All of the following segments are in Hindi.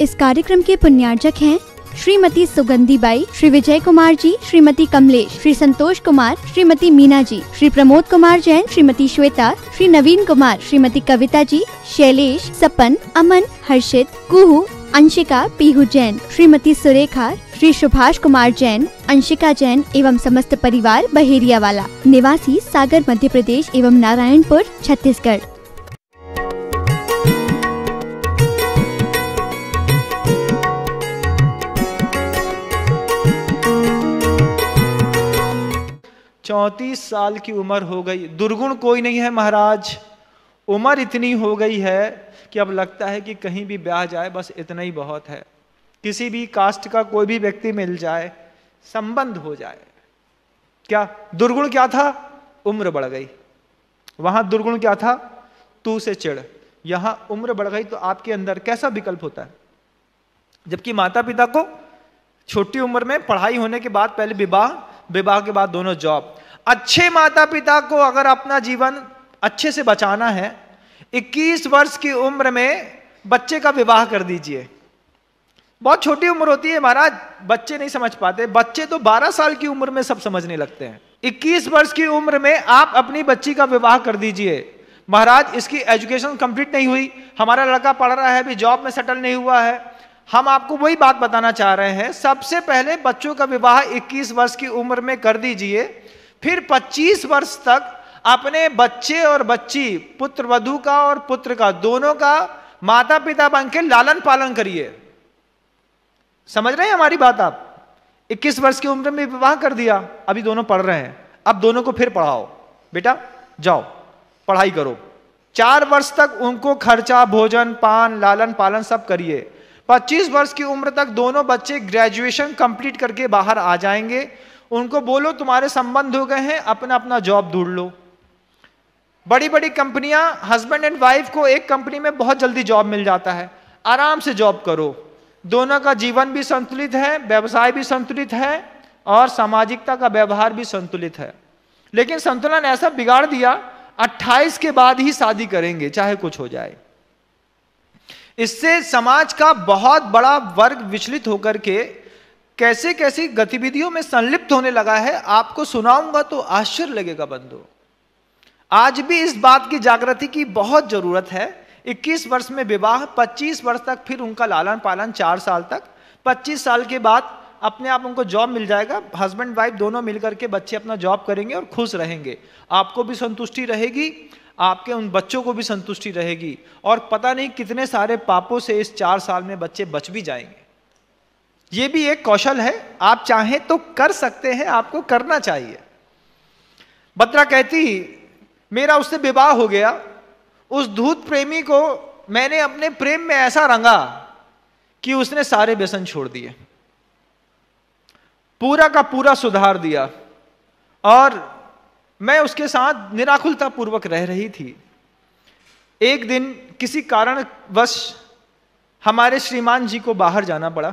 इस कार्यक्रम के पुण्यार्जक हैं श्रीमती सुगंधी बाई श्री विजय कुमार जी श्रीमती कमलेश श्री संतोष कुमार श्रीमती मीना जी श्री प्रमोद कुमार जैन श्रीमती श्वेता श्री नवीन कुमार श्रीमती कविता जी शैलेश सपन अमन हर्षित कुहू अंशिका पीहू जैन श्रीमती सुरेखा श्री सुभाष कुमार जैन अंशिका जैन एवं समस्त परिवार बहेरिया वाला निवासी सागर मध्य प्रदेश एवं नारायणपुर छत्तीसगढ़ चौंतीस साल की उम्र हो गई दुर्गुण कोई नहीं है महाराज उम्र इतनी हो गई है कि अब लगता है कि कहीं भी ब्याह जाए बस इतना ही बहुत है किसी भी कास्ट का कोई भी व्यक्ति मिल जाए संबंध हो जाए क्या दुर्गुण क्या था उम्र बढ़ गई वहां दुर्गुण क्या था तू से चिड़ यहां उम्र बढ़ गई तो आपके अंदर कैसा विकल्प होता है जबकि माता पिता को छोटी उम्र में पढ़ाई होने के बाद पहले विवाह विवाह के बाद दोनों जॉब अच्छे माता पिता को अगर अपना जीवन अच्छे से बचाना है 21 वर्ष की उम्र में बच्चे का विवाह कर दीजिए बहुत छोटी उम्र होती है महाराज बच्चे नहीं समझ पाते बच्चे तो 12 साल की उम्र में सब समझने लगते हैं 21 वर्ष की उम्र में आप अपनी बच्ची का विवाह कर दीजिए महाराज इसकी एजुकेशन कंप्लीट नहीं हुई हमारा लड़का पढ़ रहा है अभी जॉब में सेटल नहीं हुआ है हम आपको वही बात बताना चाह रहे हैं सबसे पहले बच्चों का विवाह 21 वर्ष की उम्र में कर दीजिए फिर 25 वर्ष तक अपने बच्चे और बच्ची पुत्र वधु का और पुत्र का दोनों का माता पिता बन के लालन पालन करिए समझ रहे हैं हमारी बात आप 21 वर्ष की उम्र में विवाह कर दिया अभी दोनों पढ़ रहे हैं अब दोनों को फिर पढ़ाओ बेटा जाओ पढ़ाई करो चार वर्ष तक उनको खर्चा भोजन पान लालन पालन सब करिए 25 वर्ष की उम्र तक दोनों बच्चे ग्रेजुएशन कंप्लीट करके बाहर आ जाएंगे उनको बोलो तुम्हारे संबंध हो गए हैं अपना अपना जॉब ढूंढ लो बड़ी बड़ी कंपनियां हस्बैंड एंड वाइफ को एक कंपनी में बहुत जल्दी जॉब मिल जाता है आराम से जॉब करो दोनों का जीवन भी संतुलित है व्यवसाय भी संतुलित है और सामाजिकता का व्यवहार भी संतुलित है लेकिन संतुलन ऐसा बिगाड़ दिया 28 के बाद ही शादी करेंगे चाहे कुछ हो जाए इससे समाज का बहुत बड़ा वर्ग विचलित होकर के कैसे कैसी गतिविधियों में संलिप्त होने लगा है आपको सुनाऊंगा तो आश्चर्य लगेगा बंधु आज भी इस बात की जागृति की बहुत जरूरत है 21 वर्ष में विवाह 25 वर्ष तक फिर उनका लालन पालन चार साल तक 25 साल के बाद अपने आप उनको जॉब मिल जाएगा हस्बैंड वाइफ दोनों मिलकर के बच्चे अपना जॉब करेंगे और खुश रहेंगे आपको भी संतुष्टि रहेगी आपके उन बच्चों को भी संतुष्टि रहेगी और पता नहीं कितने सारे पापों से इस चार साल में बच्चे बच भी जाएंगे ये भी एक कौशल है आप चाहें तो कर सकते हैं आपको करना चाहिए बत्रा कहती मेरा उससे विवाह हो गया उस दूध प्रेमी को मैंने अपने प्रेम में ऐसा रंगा कि उसने सारे व्यसन छोड़ दिए पूरा का पूरा सुधार दिया और मैं उसके साथ निराकुलता पूर्वक रह रही थी एक दिन किसी कारणवश हमारे श्रीमान जी को बाहर जाना पड़ा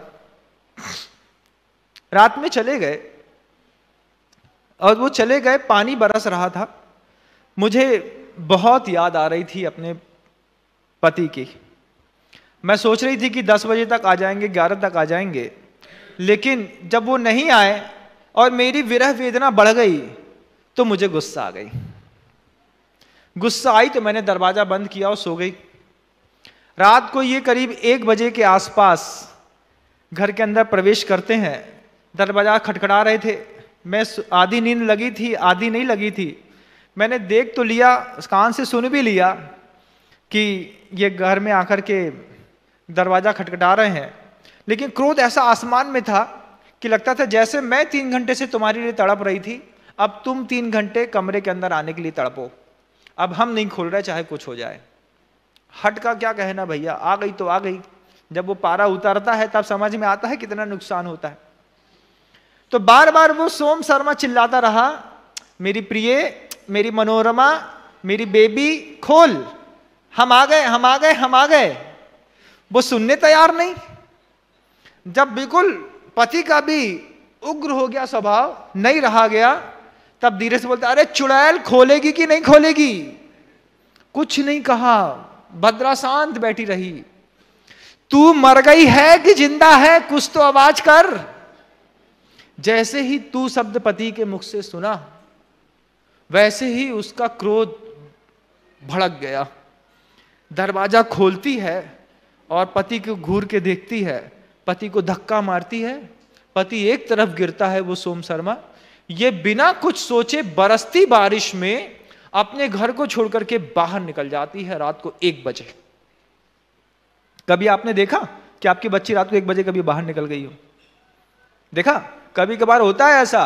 रात में चले गए और वो चले गए पानी बरस रहा था मुझे बहुत याद आ रही थी अपने पति की मैं सोच रही थी कि 10 बजे तक आ जाएंगे 11 तक आ जाएंगे लेकिन जब वो नहीं आए और मेरी विरह वेदना बढ़ गई तो मुझे गुस्सा आ गई गुस्सा आई तो मैंने दरवाजा बंद किया और सो गई रात को ये करीब एक बजे के आसपास घर के अंदर प्रवेश करते हैं दरवाजा खटखड़ा रहे थे मैं आधी नींद लगी थी आधी नहीं लगी थी मैंने देख तो लिया कान से सुन भी लिया कि ये घर में आकर के दरवाज़ा खटखटा रहे हैं लेकिन क्रोध ऐसा आसमान में था कि लगता था जैसे मैं तीन घंटे से तुम्हारे लिए तड़प रही थी अब तुम तीन घंटे कमरे के अंदर आने के लिए तड़पो अब हम नहीं खोल रहे चाहे कुछ हो जाए हट का क्या कहना भैया आ गई तो आ गई जब वो पारा उतरता है तब समझ में आता है कितना नुकसान होता है तो बार बार वो सोम शर्मा चिल्लाता रहा मेरी प्रिय मेरी मनोरमा मेरी बेबी खोल हम आ गए हम आ गए हम आ गए वो सुनने तैयार नहीं जब बिल्कुल पति का भी उग्र हो गया स्वभाव नहीं रहा गया तब धीरे से बोलते अरे चुड़ैल खोलेगी कि नहीं खोलेगी कुछ नहीं कहा भद्रा शांत बैठी रही तू मर गई है कि जिंदा है कुछ तो आवाज कर जैसे ही तू शब्द पति के मुख से सुना वैसे ही उसका क्रोध भड़क गया दरवाजा खोलती है और पति को घूर के देखती है पति को धक्का मारती है पति एक तरफ गिरता है वो सोम शर्मा ये बिना कुछ सोचे बरसती बारिश में अपने घर को छोड़कर के बाहर निकल जाती है रात को एक बजे कभी आपने देखा कि आपकी बच्ची रात को एक बजे कभी बाहर निकल गई हो देखा कभी कभार होता है ऐसा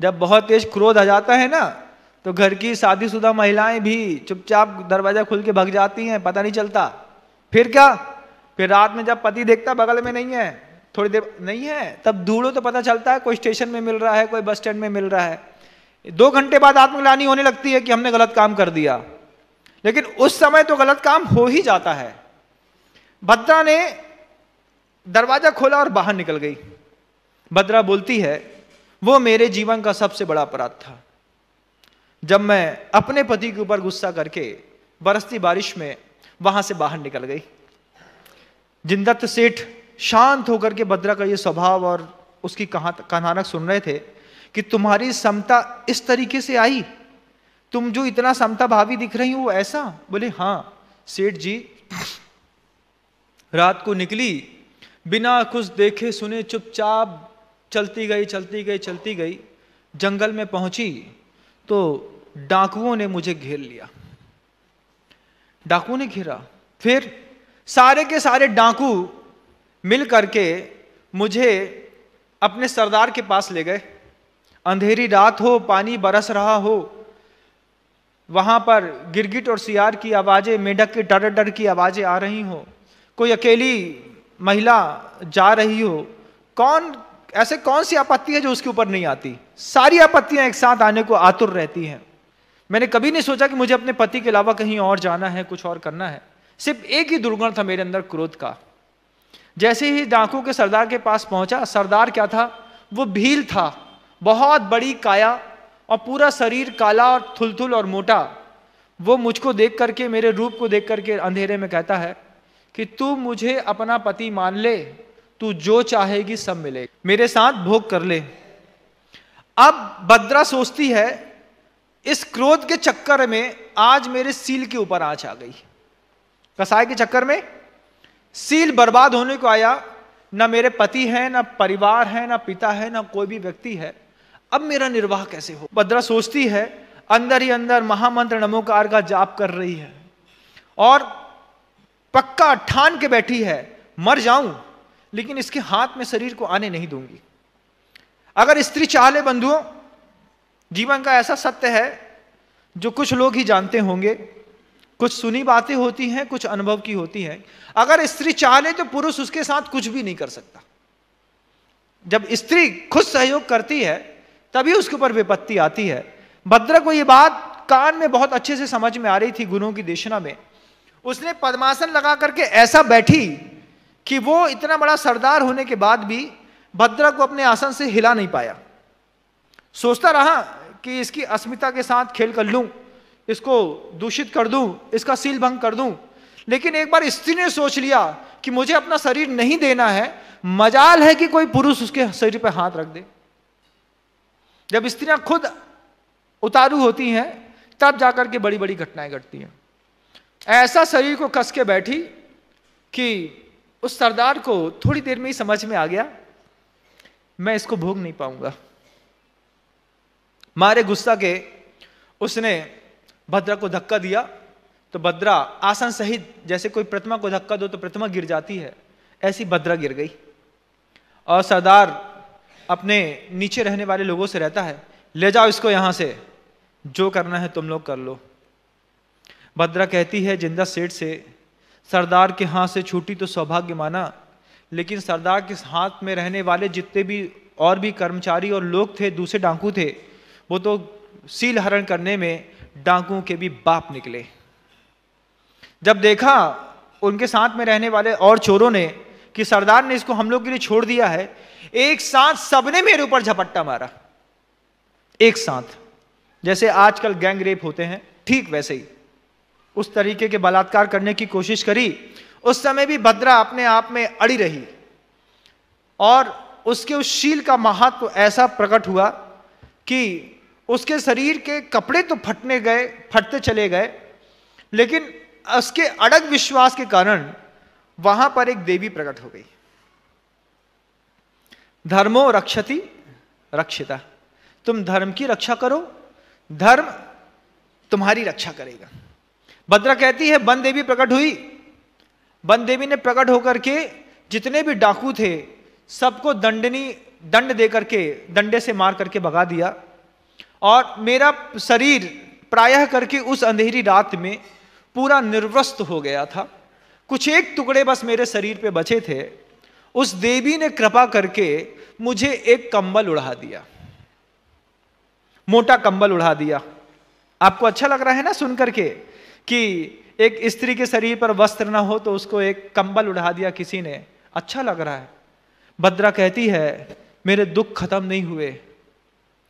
जब बहुत तेज क्रोध आ जाता है ना तो घर की शादीशुदा महिलाएं भी चुपचाप दरवाजा खुल के भग जाती हैं पता नहीं चलता फिर क्या फिर रात में जब पति देखता बगल में नहीं है थोड़ी देर नहीं है तब ढूंढो तो पता चलता है कोई स्टेशन में मिल रहा है कोई बस स्टैंड में मिल रहा है दो घंटे बाद आत्मग्लानी होने लगती है कि हमने गलत काम कर दिया लेकिन उस समय तो गलत काम हो ही जाता है भद्रा ने दरवाजा खोला और बाहर निकल गई भद्रा बोलती है वो मेरे जीवन का सबसे बड़ा अपराध था जब मैं अपने पति के ऊपर गुस्सा करके बरसती बारिश में वहां से बाहर निकल गई जिंदत्त सेठ शांत होकर के भद्रा का ये स्वभाव और उसकी कहा कहानक सुन रहे थे कि तुम्हारी समता इस तरीके से आई तुम जो इतना समता भावी दिख रही हो वो ऐसा बोले हाँ सेठ जी रात को निकली बिना कुछ देखे सुने चुपचाप चलती गई चलती गई चलती गई जंगल में पहुंची तो डाकुओं ने मुझे घेर लिया डाकुओं ने घेरा फिर सारे के सारे डाकू मिल करके मुझे अपने सरदार के पास ले गए अंधेरी रात हो पानी बरस रहा हो वहाँ पर गिरगिट और सियार की आवाज़ें मेढक के डर डर की आवाज़ें आ रही हो कोई अकेली महिला जा रही हो कौन ऐसे कौन सी आपत्ति है जो उसके ऊपर नहीं आती सारी आपत्तियाँ एक साथ आने को आतुर रहती हैं मैंने कभी नहीं सोचा कि मुझे अपने पति के अलावा कहीं और जाना है कुछ और करना है सिर्फ एक ही दुर्गुण था मेरे अंदर क्रोध का जैसे ही डाकू के सरदार के पास पहुंचा सरदार क्या था वो भील था बहुत बड़ी काया और पूरा शरीर काला और थुलथुल और मोटा वो मुझको देख करके मेरे रूप को देख करके अंधेरे में कहता है कि तू मुझे अपना पति मान ले तू जो चाहेगी सब मिले मेरे साथ भोग कर ले अब बद्रा सोचती है इस क्रोध के चक्कर में आज मेरे सील के ऊपर आँच आ गई कसाई के चक्कर में सील बर्बाद होने को आया ना मेरे पति है ना परिवार है ना पिता है ना कोई भी व्यक्ति है अब मेरा निर्वाह कैसे हो भद्रा सोचती है अंदर ही अंदर महामंत्र नमोकार का जाप कर रही है और पक्का ठान के बैठी है मर जाऊं लेकिन इसके हाथ में शरीर को आने नहीं दूंगी अगर स्त्री चाहले बंधुओं जीवन का ऐसा सत्य है जो कुछ लोग ही जानते होंगे कुछ सुनी बातें होती हैं कुछ अनुभव की होती हैं अगर स्त्री चाह ले तो पुरुष उसके साथ कुछ भी नहीं कर सकता जब स्त्री खुद सहयोग करती है तभी उसके ऊपर विपत्ति आती है भद्र को यह बात कान में बहुत अच्छे से समझ में आ रही थी गुरुओं की देशना में उसने पद्मासन लगा करके ऐसा बैठी कि वो इतना बड़ा सरदार होने के बाद भी भद्रा को अपने आसन से हिला नहीं पाया सोचता रहा कि इसकी अस्मिता के साथ खेल कर लूं इसको दूषित कर दूं इसका सील भंग कर दूं लेकिन एक बार स्त्री ने सोच लिया कि मुझे अपना शरीर नहीं देना है मजाल है कि कोई पुरुष उसके शरीर पर हाथ रख दे जब स्त्रियां खुद उतारू होती हैं तब जाकर के बड़ी बड़ी घटनाएं घटती हैं ऐसा शरीर को कस के बैठी कि उस सरदार को थोड़ी देर में ही समझ में आ गया मैं इसको भोग नहीं पाऊंगा मारे गुस्सा के उसने भद्रा को धक्का दिया तो भद्रा आसन सहित जैसे कोई प्रतिमा को धक्का दो तो प्रतिमा गिर जाती है ऐसी भद्रा गिर गई और सरदार अपने नीचे रहने वाले लोगों से रहता है ले जाओ इसको यहाँ से जो करना है तुम लोग कर लो भद्रा कहती है जिंदा सेठ से सरदार के हाथ से छूटी तो सौभाग्य माना लेकिन सरदार के हाथ में रहने वाले जितने भी और भी कर्मचारी और लोग थे दूसरे डांकू थे वो तो सील हरण करने में डाकुओं के भी बाप निकले जब देखा उनके साथ में रहने वाले और चोरों ने कि सरदार ने इसको हम लोग के लिए छोड़ दिया है एक साथ सबने मेरे ऊपर झपट्टा मारा एक साथ जैसे आजकल गैंग रेप होते हैं ठीक वैसे ही उस तरीके के बलात्कार करने की कोशिश करी उस समय भी भद्रा अपने आप में अड़ी रही और उसके उस शील का महत्व ऐसा प्रकट हुआ कि उसके शरीर के कपड़े तो फटने गए फटते चले गए लेकिन उसके अड़ग विश्वास के कारण वहां पर एक देवी प्रकट हो गई धर्मो रक्षति रक्षिता तुम धर्म की रक्षा करो धर्म तुम्हारी रक्षा करेगा भद्रा कहती है बन देवी प्रकट हुई बन देवी ने प्रकट होकर के जितने भी डाकू थे सबको दंडनी दंड दे करके दंडे से मार करके भगा दिया और मेरा शरीर प्रायः करके उस अंधेरी रात में पूरा निर्वस्त हो गया था कुछ एक टुकड़े बस मेरे शरीर पे बचे थे उस देवी ने कृपा करके मुझे एक कंबल उड़ा दिया मोटा कंबल उड़ा दिया आपको अच्छा लग रहा है ना सुन करके कि एक स्त्री के शरीर पर वस्त्र ना हो तो उसको एक कंबल उड़ा दिया किसी ने अच्छा लग रहा है भद्रा कहती है मेरे दुख खत्म नहीं हुए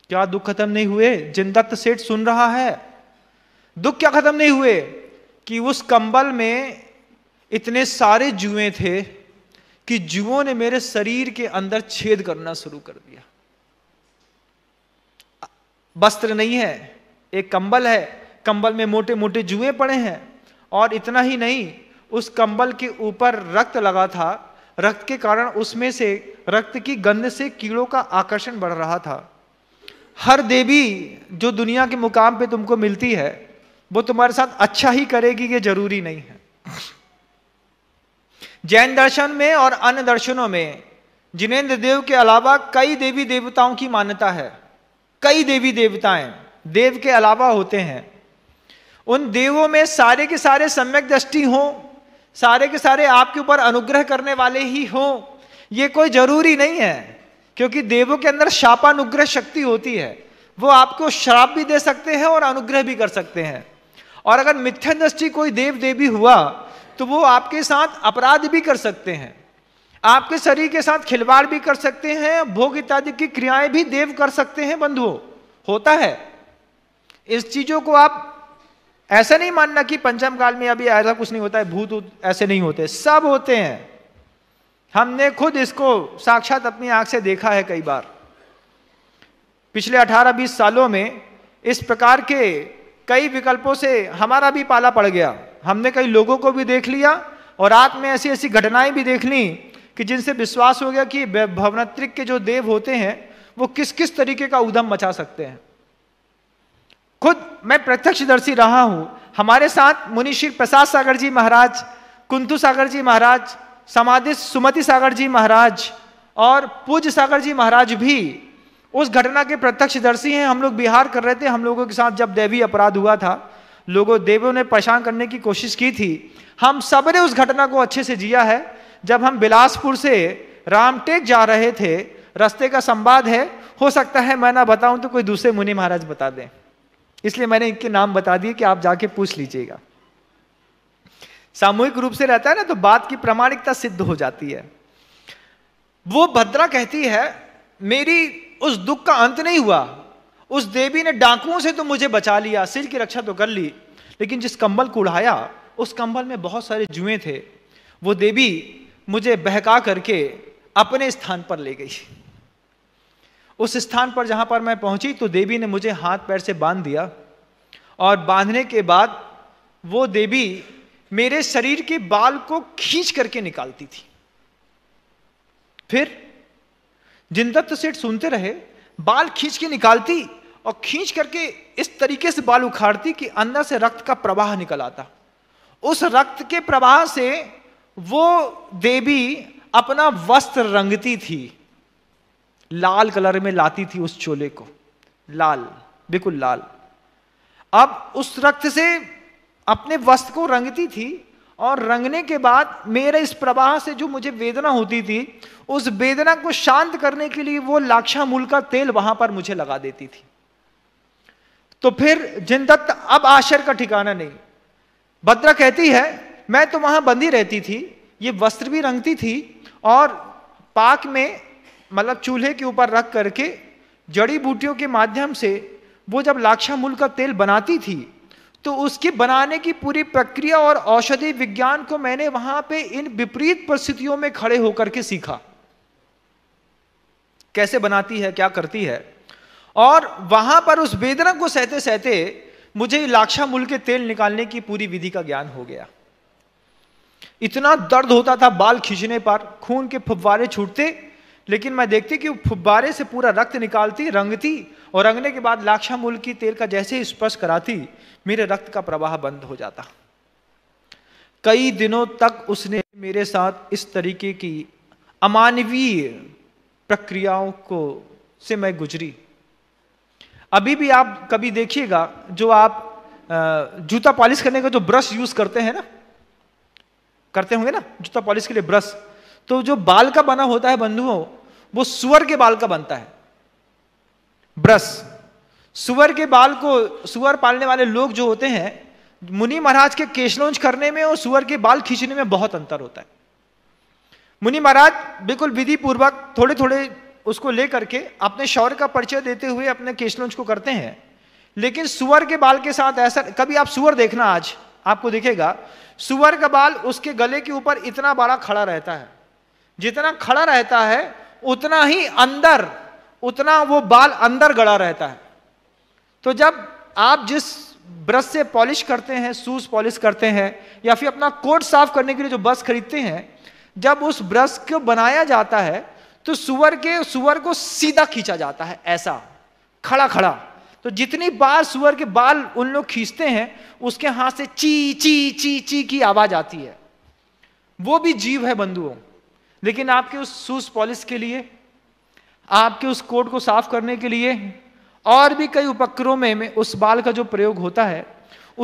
क्या दुख खत्म नहीं हुए जिन दत्त सेठ सुन रहा है दुख क्या खत्म नहीं हुए कि उस कंबल में इतने सारे जुए थे कि जुओं ने मेरे शरीर के अंदर छेद करना शुरू कर दिया वस्त्र नहीं है एक कंबल है कंबल में मोटे मोटे जुए पड़े हैं और इतना ही नहीं उस कंबल के ऊपर रक्त लगा था रक्त के कारण उसमें से रक्त की गंध से कीड़ों का आकर्षण बढ़ रहा था हर देवी जो दुनिया के मुकाम पे तुमको मिलती है वो तुम्हारे साथ अच्छा ही करेगी ये जरूरी नहीं है जैन दर्शन में और अन्य दर्शनों में जिनेन्द्र देव के अलावा कई देवी देवताओं की मान्यता है कई देवी देवताएं देव के अलावा होते हैं उन देवों में सारे के सारे सम्यक दृष्टि हों सारे के सारे आपके ऊपर अनुग्रह करने वाले ही हों ये कोई जरूरी नहीं है क्योंकि देवों के अंदर शापानुग्रह शक्ति होती है वो आपको श्राप भी दे सकते हैं और अनुग्रह भी कर सकते हैं और अगर मिथ्या दृष्टि कोई देव देवी हुआ तो वो आपके साथ अपराध भी कर सकते हैं आपके शरीर के साथ खिलवाड़ भी कर सकते हैं भोग इत्यादि की क्रियाएं भी देव कर सकते हैं बंधुओं होता है इस चीजों को आप ऐसा नहीं मानना कि पंचम काल में अभी ऐसा कुछ नहीं होता है भूत ऐसे नहीं होते सब होते हैं हमने खुद इसको साक्षात अपनी आंख से देखा है कई बार पिछले 18-20 सालों में इस प्रकार के कई विकल्पों से हमारा भी पाला पड़ गया हमने कई लोगों को भी देख लिया और रात में ऐसी ऐसी घटनाएं भी देख ली कि जिनसे विश्वास हो गया कि भवनत्रिक के जो देव होते हैं वो किस किस तरीके का उदम मचा सकते हैं खुद मैं प्रत्यक्षदर्शी रहा हूं हमारे साथ मुनिश्री प्रसाद सागर जी महाराज कुंतु सागर जी महाराज समाधि सुमति सागर जी महाराज और पूज्य सागर जी महाराज भी उस घटना के प्रत्यक्षदर्शी हैं हम लोग बिहार कर रहे थे हम लोगों के साथ जब देवी अपराध हुआ था लोगों देवों ने परेशान करने की कोशिश की थी हम सब ने उस घटना को अच्छे से जिया है जब हम बिलासपुर से रामटेक जा रहे थे रास्ते का संवाद है हो सकता है मैं ना बताऊं तो कोई दूसरे मुनि महाराज बता दें इसलिए मैंने इनके नाम बता दिए कि आप जाके पूछ लीजिएगा सामूहिक रूप से रहता है ना तो बात की प्रामाणिकता सिद्ध हो जाती है वो भद्रा कहती है मेरी उस दुख का अंत नहीं हुआ उस देवी ने डाकुओं से तो मुझे बचा लिया सिर की रक्षा तो कर ली लेकिन जिस कंबल को उड़ाया उस कंबल में बहुत सारे जुए थे वो देवी मुझे बहका करके अपने स्थान पर ले गई उस स्थान पर जहां पर मैं पहुंची तो देवी ने मुझे हाथ पैर से बांध दिया और बांधने के बाद वो देवी मेरे शरीर के बाल को खींच करके निकालती थी फिर जिंदत्त सेठ सुनते रहे बाल खींच के निकालती और खींच करके इस तरीके से बाल उखाड़ती कि अंदर से रक्त का प्रवाह निकल आता उस रक्त के प्रवाह से वो देवी अपना वस्त्र रंगती थी लाल कलर में लाती थी उस चोले को लाल बिल्कुल लाल अब उस रक्त से अपने वस्त्र को रंगती थी और रंगने के बाद मेरे इस प्रवाह से जो मुझे वेदना होती थी उस वेदना को शांत करने के लिए वो लाक्षा मूल का तेल वहां पर मुझे लगा देती थी तो फिर दत्त अब आश्चर्य का ठिकाना नहीं भद्रा कहती है मैं तो वहां बंदी रहती थी ये वस्त्र भी रंगती थी और पाक में मतलब चूल्हे के ऊपर रख करके जड़ी बूटियों के माध्यम से वो जब लाक्षा मूल का तेल बनाती थी तो उसकी बनाने की पूरी प्रक्रिया और औषधि विज्ञान को मैंने वहां पे इन विपरीत परिस्थितियों में खड़े होकर के सीखा कैसे बनाती है क्या करती है और वहां पर उस वेदना को सहते सहते मुझे लाक्षा मूल के तेल निकालने की पूरी विधि का ज्ञान हो गया इतना दर्द होता था बाल खींचने पर खून के फुब्वारे छूटते लेकिन मैं देखती कि फुब्बारे से पूरा रक्त निकालती रंगती और रंगने के बाद लाक्षा मूल की तेल का जैसे ही स्पर्श कराती मेरे रक्त का प्रवाह बंद हो जाता कई दिनों तक उसने मेरे साथ इस तरीके की अमानवीय प्रक्रियाओं को से मैं गुजरी अभी भी आप कभी देखिएगा जो आप जूता पॉलिश करने का जो ब्रश यूज करते हैं ना करते होंगे ना जूता पॉलिश के लिए ब्रश तो जो बाल का बना होता है बंधुओं वो सुअर के बाल का बनता है ब्रश सुअर के बाल को सुअर पालने वाले लोग जो होते हैं मुनि महाराज के केशलोंच करने में और सुअर के बाल खींचने में बहुत अंतर होता है मुनि महाराज बिल्कुल विधि पूर्वक थोड़े थोड़े उसको लेकर के अपने शौर्य का परिचय देते हुए अपने केशलोंच को करते हैं लेकिन सुअर के बाल के साथ ऐसा कभी आप सुअर देखना आज आपको दिखेगा सुअर का बाल उसके गले के ऊपर इतना बड़ा खड़ा रहता है जितना खड़ा रहता है उतना ही अंदर उतना वो बाल अंदर गड़ा रहता है तो जब आप जिस ब्रश से पॉलिश करते हैं शूज पॉलिश करते हैं या फिर अपना कोट साफ करने के लिए जो ब्रश खरीदते हैं जब उस ब्रश को बनाया जाता है तो सुअर के सुअर को सीधा खींचा जाता है ऐसा खड़ा खड़ा तो जितनी बार सुअर के बाल उन लोग खींचते हैं उसके हाथ से ची ची ची ची की आवाज आती है वो भी जीव है बंधुओं लेकिन आपके उस शूज पॉलिश के लिए आपके उस कोट को साफ करने के लिए और भी कई उपक्रमों में, में उस बाल का जो प्रयोग होता है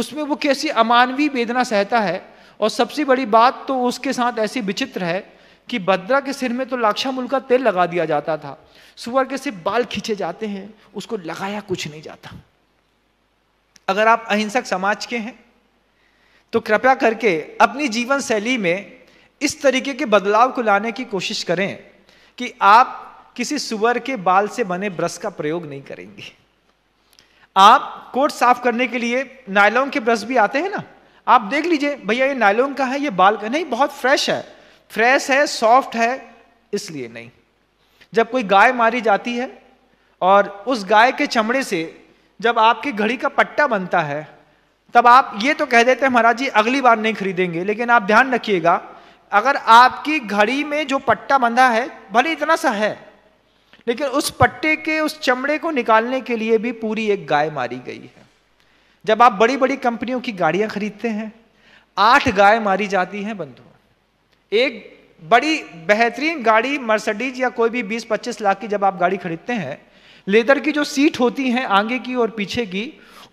उसमें वो कैसी अमानवीय वेदना सहता है और सबसे बड़ी बात तो उसके साथ ऐसी विचित्र है कि बद्रा के सिर में तो लाक्षामूल का तेल लगा दिया जाता था सुअर के सिर्फ बाल खींचे जाते हैं उसको लगाया कुछ नहीं जाता अगर आप अहिंसक समाज के हैं तो कृपया करके अपनी जीवन शैली में इस तरीके के बदलाव को लाने की कोशिश करें कि आप किसी सुअर के बाल से बने ब्रश का प्रयोग नहीं करेंगे आप कोट साफ करने के लिए नायलॉन के ब्रश भी आते हैं ना आप देख लीजिए भैया ये नायलॉन का है ये बाल का नहीं बहुत फ्रेश है फ्रेश है सॉफ्ट है इसलिए नहीं जब कोई गाय मारी जाती है और उस गाय के चमड़े से जब आपकी घड़ी का पट्टा बनता है तब आप ये तो कह देते हैं महाराज जी अगली बार नहीं खरीदेंगे लेकिन आप ध्यान रखिएगा अगर आपकी घड़ी में जो पट्टा बंधा है भले इतना सा है लेकिन उस पट्टे के उस चमड़े को निकालने के लिए भी पूरी एक गाय मारी गई है जब आप बड़ी बड़ी कंपनियों की गाड़ियां खरीदते हैं आठ गाय मारी जाती हैं बंधु एक बड़ी बेहतरीन गाड़ी मर्सडीज या कोई भी 20-25 लाख की जब आप गाड़ी खरीदते हैं लेदर की जो सीट होती है आगे की और पीछे की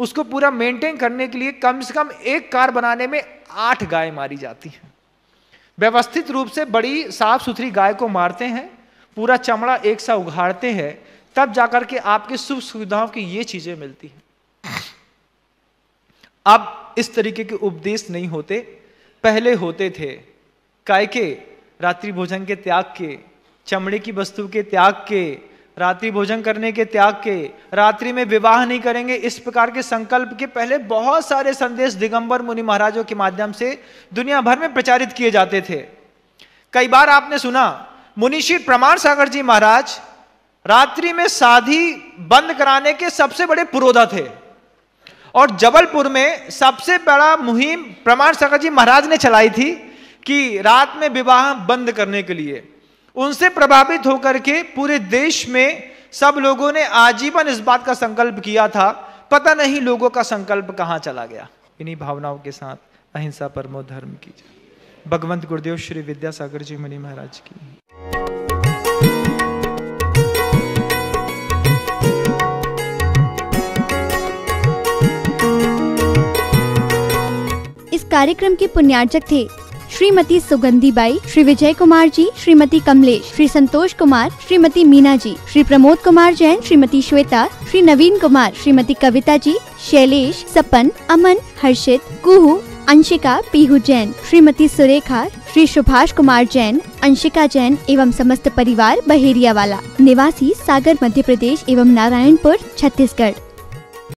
उसको पूरा मेंटेन करने के लिए कम से कम एक कार बनाने में आठ गाय मारी जाती हैं व्यवस्थित रूप से बड़ी साफ सुथरी गाय को मारते हैं पूरा चमड़ा एक सा उघाड़ते हैं तब जाकर के आपके सुख सुविधाओं की ये चीजें मिलती हैं अब इस तरीके के उपदेश नहीं होते पहले होते थे काय के रात्रि भोजन के त्याग के चमड़े की वस्तु के त्याग के रात्रि भोजन करने के त्याग के रात्रि में विवाह नहीं करेंगे इस प्रकार के संकल्प के पहले बहुत सारे संदेश दिगंबर मुनि महाराजों के माध्यम से दुनिया भर में प्रचारित किए जाते थे कई बार आपने सुना मुनिषी प्रमाण सागर जी महाराज रात्रि में साधी बंद कराने के सबसे बड़े पुरोधा थे और जबलपुर में सबसे बड़ा मुहिम प्रमाण सागर जी महाराज ने चलाई थी कि रात में विवाह बंद करने के लिए उनसे प्रभावित होकर के पूरे देश में सब लोगों ने आजीवन इस बात का संकल्प किया था पता नहीं लोगों का संकल्प कहां चला गया इन्हीं भावनाओं के साथ अहिंसा परमो धर्म की भगवंत गुरुदेव श्री विद्यासागर जी मुनि महाराज की इस कार्यक्रम के पुण्यार्चक थे श्रीमती सुगंधी बाई श्री विजय कुमार जी श्रीमती कमलेश श्री संतोष कुमार श्रीमती मीना जी श्री प्रमोद कुमार जैन श्रीमती श्वेता श्री नवीन कुमार श्रीमती कविता जी शैलेश सपन अमन हर्षित कुहू अंशिका पीहू जैन श्रीमती सुरेखा श्री सुभाष कुमार जैन अंशिका जैन एवं समस्त परिवार बहेरिया वाला निवासी सागर मध्य प्रदेश एवं नारायणपुर छत्तीसगढ़